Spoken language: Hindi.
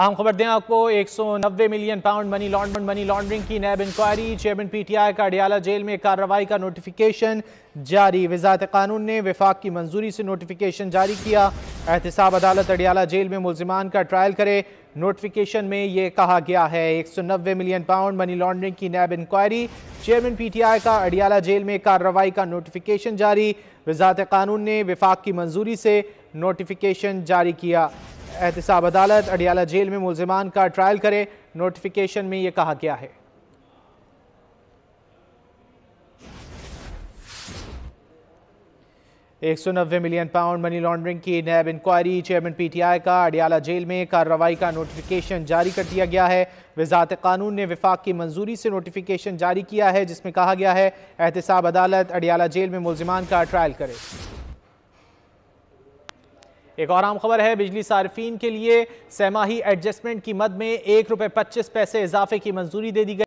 अहम खबर दें आपको 190 million pound money laundering money laundering की नैब इंक्वायरी चेयरमैन पीटीआई का अडियाला जेल में कार्रवाई का नोटिफिकेशन जारी वजारत कानून ने विफाक की मंजूरी से नोटिफिकेशन जारी किया एहतसाब अदालत अडियाला जेल में मुलजमान का ट्रायल करे नोटिफिकेशन में ये कहा गया है 190 मिलियन पाउंड मनी लॉन्ड्रिंग की नैब इंक्वायरी चेयरमैन पीटीआई का अडियाला जेल में कार्रवाई का नोटिफिकेशन जारी वजारत कानून ने विफाक की मंजूरी से नोटिफिकेशन जारी किया एहतसाब अदालत अडियाला जेल में मुलजमान का ट्रायल करे नोटिफिकेशन में यह कहा गया है एक सौ नब्बे मिलियन पाउंड मनी लॉन्ड्रिंग की नैब इंक्वायरी चेयरमैन पीटीआई का अडियाला जेल में कार्रवाई का नोटिफिकेशन जारी कर दिया गया है वजात कानून ने विफाक की मंजूरी से नोटिफिकेशन जारी किया है जिसमें कहा गया है एहतसाब अदालत अडियाला जेल में मुलजमान का ट्रायल करे एक और आम खबर है बिजली सार्फिन के लिए सहमाही एडजस्टमेंट की मद में एक रुपये पच्चीस पैसे इजाफे की मंजूरी दे दी गई